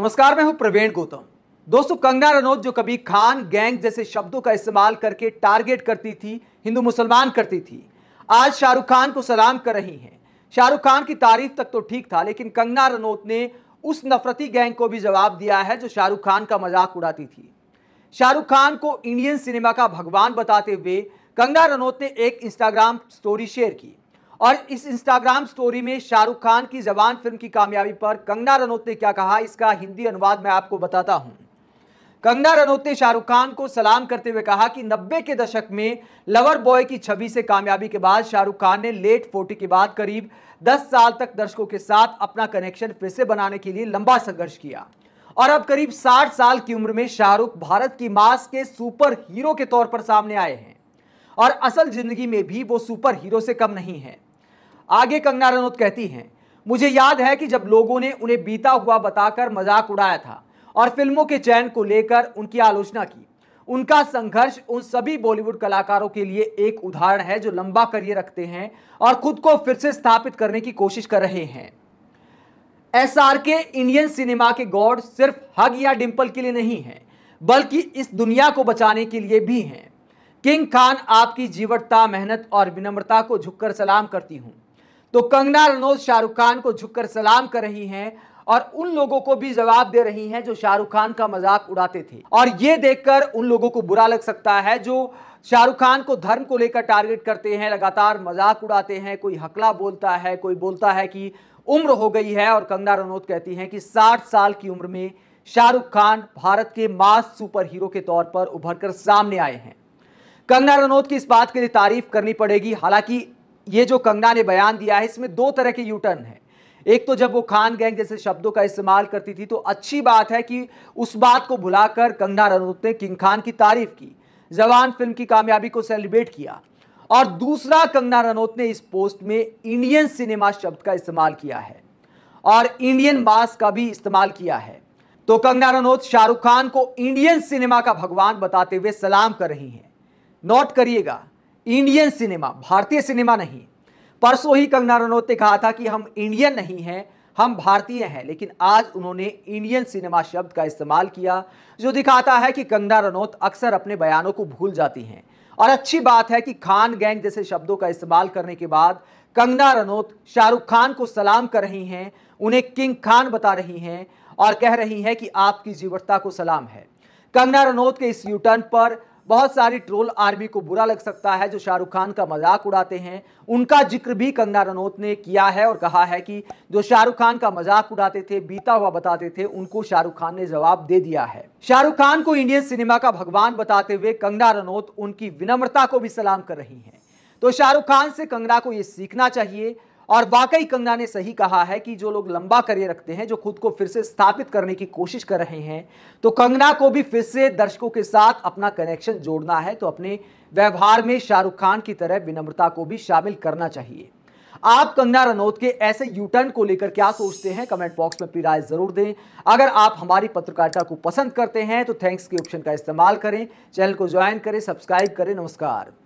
नमस्कार मैं हूं प्रवीण गौतम दोस्तों कंगना रनौत जो कभी खान गैंग जैसे शब्दों का इस्तेमाल करके टारगेट करती थी हिंदू मुसलमान करती थी आज शाहरुख खान को सलाम कर रही हैं शाहरुख खान की तारीफ तक तो ठीक था लेकिन कंगना रनौत ने उस नफरती गैंग को भी जवाब दिया है जो शाहरुख खान का मजाक उड़ाती थी शाहरुख खान को इंडियन सिनेमा का भगवान बताते हुए कंगना रनौत ने एक इंस्टाग्राम स्टोरी शेयर की और इस इंस्टाग्राम स्टोरी में शाहरुख खान की जवान फिल्म की कामयाबी पर कंगना रनौत ने क्या कहा इसका हिंदी अनुवाद मैं आपको बताता हूँ कंगना रनौत ने शाहरुख खान को सलाम करते हुए कहा कि 90 के दशक में लवर बॉय की छवि से कामयाबी के बाद शाहरुख खान ने लेट फोर्टी के बाद करीब 10 साल तक दर्शकों के साथ अपना कनेक्शन फिर से बनाने के लिए लंबा संघर्ष किया और अब करीब 60 साल की उम्र में शाहरुख भारत की मास के सुपर हीरो के तौर पर सामने आए हैं और असल जिंदगी में भी वो सुपर हीरो से कम नहीं है आगे कंगना रनौत कहती हैं मुझे याद है कि जब लोगों ने उन्हें बीता हुआ बताकर मजाक उड़ाया था और फिल्मों के चयन को लेकर उनकी आलोचना की उनका संघर्ष उन सभी बॉलीवुड कलाकारों के लिए एक उदाहरण है जो लंबा करियर रखते हैं और खुद को फिर से स्थापित करने की कोशिश कर रहे हैं S R K Indian cinema के गॉड सिर्फ हग या डिम्पल के लिए नहीं है बल्कि इस दुनिया को बचाने के लिए भी हैं किंग खान आपकी जीवटता मेहनत और विनम्रता को झुककर सलाम करती हूं तो कंगना रनौत शाहरुख खान को झुककर सलाम कर रही हैं और उन लोगों को भी जवाब दे रही हैं जो शाहरुख खान का मजाक उड़ाते थे और ये देखकर उन लोगों को बुरा लग सकता है जो शाहरुख खान को धर्म को लेकर टारगेट करते हैं लगातार मजाक उड़ाते हैं कोई हकला बोलता है कोई बोलता है कि उम्र हो गई है और कंगना रनौत कहती हैं कि 60 साल की उम्र में शाहरुख खान भारत के मास सुपर हीरो के तौर पर उभर कर सामने आए हैं कंगना रनौत की इस बात के लिए तारीफ करनी पड़ेगी हालांकि ये जो कंगना ने बयान दिया है इसमें दो तरह के यूटर्न है एक तो जब वो खान गैंग जैसे शब्दों का इस्तेमाल करती थी तो अच्छी बात है कि उस बात को भुलाकर कंगना रनौत ने किंग खान की तारीफ की जवान फिल्म की कामयाबी को सेलिब्रेट किया और दूसरा कंगना रनौत ने इस पोस्ट में इंडियन सिनेमा शब्द का इस्तेमाल किया है और इंडियन मास का भी इस्तेमाल किया है तो कंगना रनौत शाहरुख खान को इंडियन सिनेमा का भगवान बताते हुए सलाम कर रही हैं नोट करिएगा इंडियन सिनेमा भारतीय सिनेमा नहीं परसों ही कंगना रनौत ने कहा था कि हम इंडियन नहीं हैं हम भारतीय हैं लेकिन आज उन्होंने इंडियन सिनेमा शब्द का इस्तेमाल किया जो दिखाता है कि कंगना रनौत अक्सर अपने बयानों को भूल जाती हैं और अच्छी बात है कि खान गैंग जैसे शब्दों का इस्तेमाल करने के बाद कंगना रनौत शाहरुख खान को सलाम कर रही हैं उन्हें किंग खान बता रही हैं और कह रही हैं कि आपकी जीवटता को सलाम है कंगना रनौत के इस यूटर्न पर बहुत सारी ट्रोल आर्मी को बुरा लग सकता है जो शाहरुख खान का मजाक उड़ाते हैं उनका जिक्र भी कंगना रनौत ने किया है और कहा है कि जो शाहरुख खान का मजाक उड़ाते थे बीता हुआ बताते थे उनको शाहरुख खान ने जवाब दे दिया है शाहरुख खान को इंडियन सिनेमा का भगवान बताते हुए कंगना रनौत उनकी विनम्रता को भी सलाम कर रही है तो शाहरुख खान से कंगना को ये सीखना चाहिए और वाकई कंगना ने सही कहा है कि जो लोग लंबा करियर रखते हैं जो खुद को फिर से स्थापित करने की कोशिश कर रहे हैं तो कंगना को भी फिर से दर्शकों के साथ अपना कनेक्शन जोड़ना है तो अपने व्यवहार में शाहरुख खान की तरह विनम्रता को भी शामिल करना चाहिए आप कंगना रनौत के ऐसे यूटर्न को लेकर क्या सोचते हैं कमेंट बॉक्स में अपनी राय जरूर दें अगर आप हमारी पत्रकारिता को पसंद करते हैं तो थैंक्स के ऑप्शन का इस्तेमाल करें चैनल को ज्वाइन करें सब्सक्राइब करें नमस्कार